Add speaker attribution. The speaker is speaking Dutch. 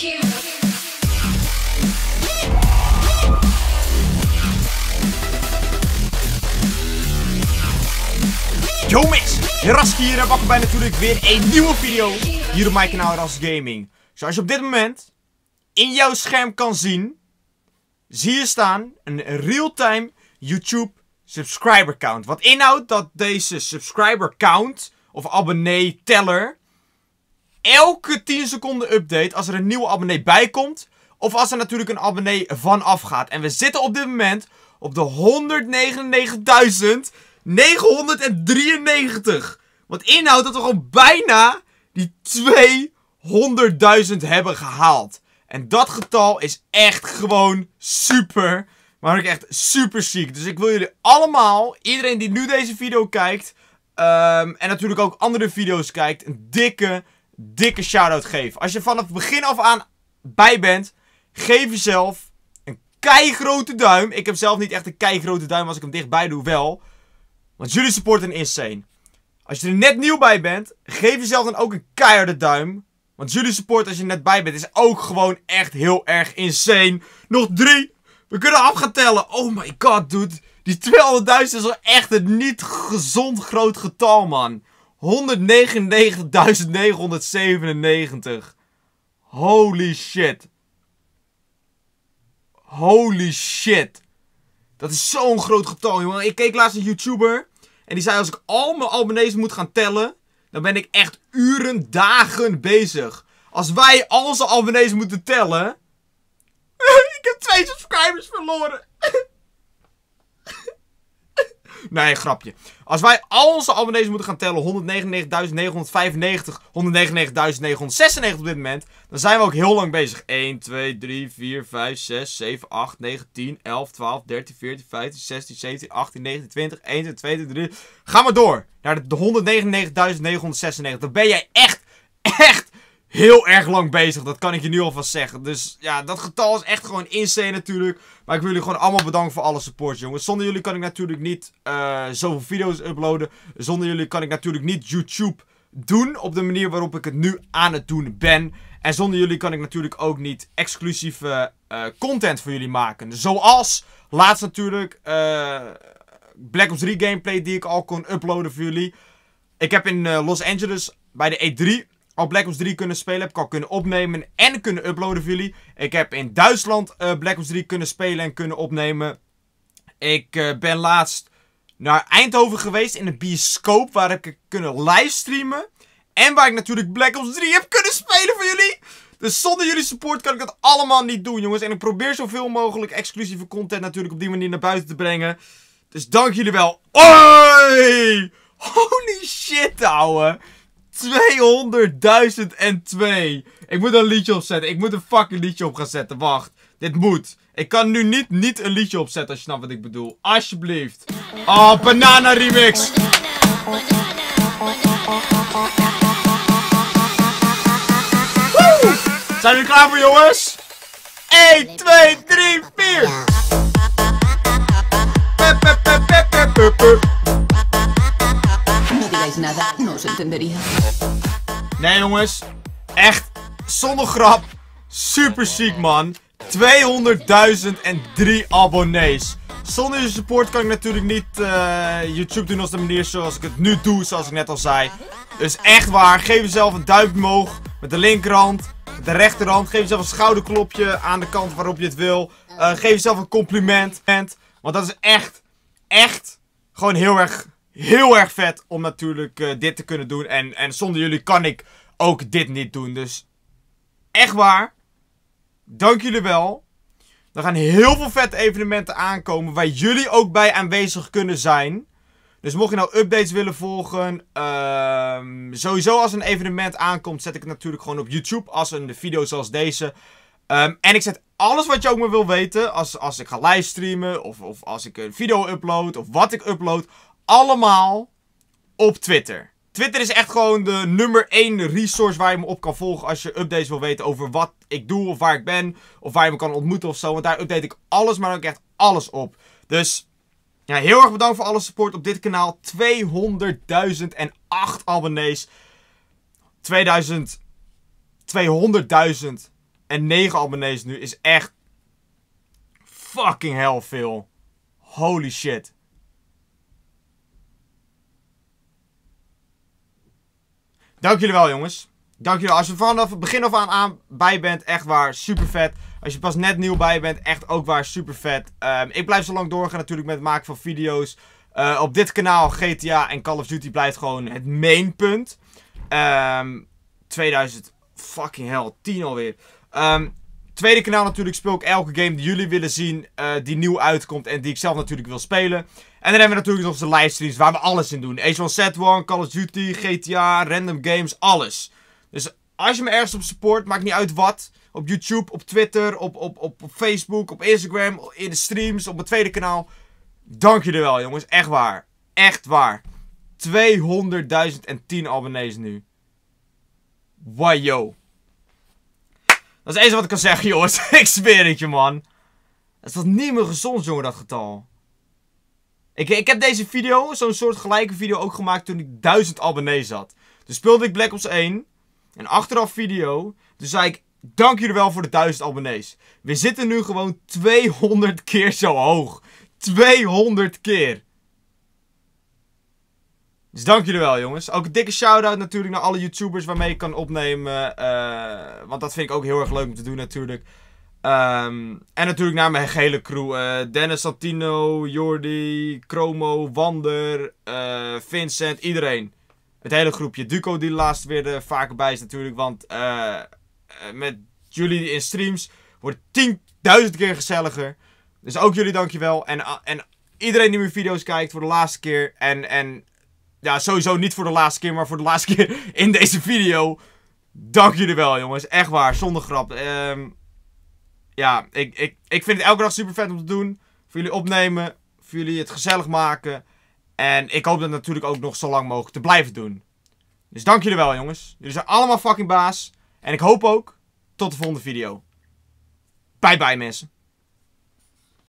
Speaker 1: Yo mix, Raski hier en welkom bij natuurlijk weer een nieuwe video hier op mijn kanaal Ras Gaming. Zoals je op dit moment in jouw scherm kan zien, zie je staan een real-time YouTube subscriber count. Wat inhoudt dat deze subscriber count of abonnee teller elke 10 seconden update als er een nieuwe abonnee bij komt. Of als er natuurlijk een abonnee vanaf gaat. En we zitten op dit moment op de 199.993. Wat inhoudt dat we gewoon bijna die 200.000 hebben gehaald. En dat getal is echt gewoon super. Maar ik echt super ziek. Dus ik wil jullie allemaal, iedereen die nu deze video kijkt. Ehm, en natuurlijk ook andere video's kijkt. Een dikke dikke shout-out geef. Als je vanaf begin af aan bij bent, geef jezelf een keigrote duim. Ik heb zelf niet echt een keigrote duim als ik hem dichtbij doe, wel. Want jullie supporten insane. Als je er net nieuw bij bent, geef jezelf dan ook een keiharde duim. Want jullie support als je net bij bent is ook gewoon echt heel erg insane. Nog drie. We kunnen af tellen. Oh my god, dude. Die 200.000 is wel echt een niet gezond groot getal, man. 199.997. Holy shit. Holy shit. Dat is zo'n groot getal, jongen. Ik keek laatst een YouTuber. En die zei, als ik al mijn abonnees moet gaan tellen... Dan ben ik echt uren, dagen bezig. Als wij al zijn abonnees moeten tellen... ik heb twee subscribers verloren. Nee, grapje. Als wij al onze abonnees moeten gaan tellen, 199.995, 199.996 op dit moment, dan zijn we ook heel lang bezig. 1, 2, 3, 4, 5, 6, 7, 8, 9, 10, 11, 12, 13, 14, 15, 16, 17, 18, 19, 20, 21, 22, 3. Ga maar door naar de 199.996. Dan ben jij echt, echt heel erg lang bezig. Dat kan ik je nu alvast zeggen. Dus ja, dat getal is echt gewoon insane natuurlijk. Maar ik wil jullie gewoon allemaal bedanken voor alle support, jongens. Zonder jullie kan ik natuurlijk niet eh, zoveel video's uploaden. Zonder jullie kan ik natuurlijk niet YouTube doen op de manier waarop ik het nu aan het doen ben. En zonder jullie kan ik natuurlijk ook niet exclusieve eh, content voor jullie maken. Zoals laatst natuurlijk eh, Black Ops 3 gameplay die ik al kon uploaden voor jullie. Ik heb in Los Angeles bij de E3 al Black Ops 3 kunnen spelen. Heb ik al kunnen opnemen en kunnen uploaden voor jullie. Ik heb in Duitsland eh, Black Ops 3 kunnen spelen en kunnen opnemen. Ik eh, ben laatst naar Eindhoven geweest in een bioscoop. Waar heb ik kunnen livestreamen. En waar ik natuurlijk Black Ops 3 heb kunnen spelen voor jullie. Dus zonder jullie support kan ik dat allemaal niet doen, jongens. En ik probeer zoveel mogelijk exclusieve content natuurlijk op die manier naar buiten te brengen. Dus dank jullie wel. Oi! Holy shit, ouwe. 200.002. Ik moet een liedje opzetten. Ik moet een fucking liedje op gaan zetten. Wacht. Dit moet. Ik kan nu niet, niet een liedje opzetten als je snapt wat ik bedoel. Alsjeblieft. Oh, banana remix. Woe! Zijn jullie klaar voor jongens? 1, 2, 3, 4 contarais nada, no os entendería. Nee jongens, echt zonder grap, super ziek man. 200.003 abonnees. Zonder je support kan ik natuurlijk niet eh, YouTube doen als de manier zoals ik het nu doe, zoals ik net al zei. Dus echt waar, geef jezelf een duimpje omhoog met de linkerhand, met de rechterhand. Geef jezelf een schouderklopje aan de kant waarop je het wil. Eh, geef jezelf een compliment, want dat is echt, echt gewoon heel erg heel erg vet om natuurlijk eh, dit te kunnen doen. En, en zonder jullie kan ik ook dit niet doen. Dus echt waar. Dank jullie wel. Er gaan heel veel vette evenementen aankomen waar jullie ook bij aanwezig kunnen zijn. Dus mocht je nou updates willen volgen, ehm, sowieso als een evenement aankomt, zet ik het natuurlijk gewoon op YouTube als een video zoals deze. Ehm, en ik zet alles wat je ook maar wil weten, als, als ik ga livestreamen of, of als ik een video upload of wat ik upload, allemaal op Twitter. Twitter is echt gewoon de nummer 1 resource waar je me op kan volgen als je updates wil weten over wat ik doe of waar ik ben. Of waar je me kan ontmoeten of zo. Want daar update ik alles, maar ook echt alles op. Dus ja, heel erg bedankt voor alle support op dit kanaal. 200.008 abonnees. 2000... abonnees nu is echt fucking hell veel. Holy shit. Dank jullie wel, jongens. Dank jullie wel. Als je vanaf het begin af aan, aan bij bent, echt waar, super vet. Als je pas net nieuw bij bent, echt ook waar, super vet. Ehm, ik blijf zo lang doorgaan natuurlijk met het maken van video's. Eh, op dit kanaal GTA en Call of Duty blijft gewoon het punt. Um, 2000, fucking hell, 10 alweer. Um, Tweede kanaal natuurlijk speel ik elke game die jullie willen zien. Eh, die nieuw uitkomt en die ik zelf natuurlijk wil spelen. En dan hebben we natuurlijk nog de livestreams waar we alles in doen. Age of Z1, Call of Duty, GTA, random games, alles. Dus als je me ergens op support, maakt niet uit wat. Op YouTube, op Twitter, op, op, op, Facebook, op Instagram, in de streams, op mijn tweede kanaal. Dank jullie wel jongens, echt waar. Echt waar. 200.010 abonnees nu. Wajo. Dat is het enige wat ik kan zeggen, jongens. ik zweer het je, man. Het was niet meer gezond, jongen, dat getal. Ik, ik heb deze video, zo'n soort gelijke video, ook gemaakt toen ik 1000 abonnees had. Toen speelde ik Black Ops 1. En achteraf video. Dus zei ik, dank jullie wel voor de 1000 abonnees. We zitten nu gewoon 200 keer zo hoog. 200 keer. Dus dank jullie wel, jongens. Ook een dikke shout-out natuurlijk naar alle YouTubers waarmee ik kan opnemen. Eh, want dat vind ik ook heel erg leuk om te doen natuurlijk. Ehm, en natuurlijk naar mijn gehele crew. Eh, Dennis, Santino, Jordi, Chromo, Wander, eh, Vincent, iedereen. Het hele groepje. Duco die laatst weer er vaker bij is natuurlijk. Want met jullie in streams wordt tienduizend keer gezelliger. Dus ook jullie dankjewel. En, en iedereen die mijn video's kijkt voor de laatste keer. En, en ja, sowieso niet voor de laatste keer, maar voor de laatste keer in deze video. Dank jullie wel, jongens. Echt waar, zonder grap. Ehm, ja, ik, ik, ik vind het elke dag super vet om te doen. Voor jullie opnemen, voor jullie het gezellig maken. En ik hoop dat natuurlijk ook nog zo lang mogelijk te blijven doen. Dus dank jullie wel, jongens. Jullie zijn allemaal fucking baas. En ik hoop ook tot de volgende video. Bye bye, mensen.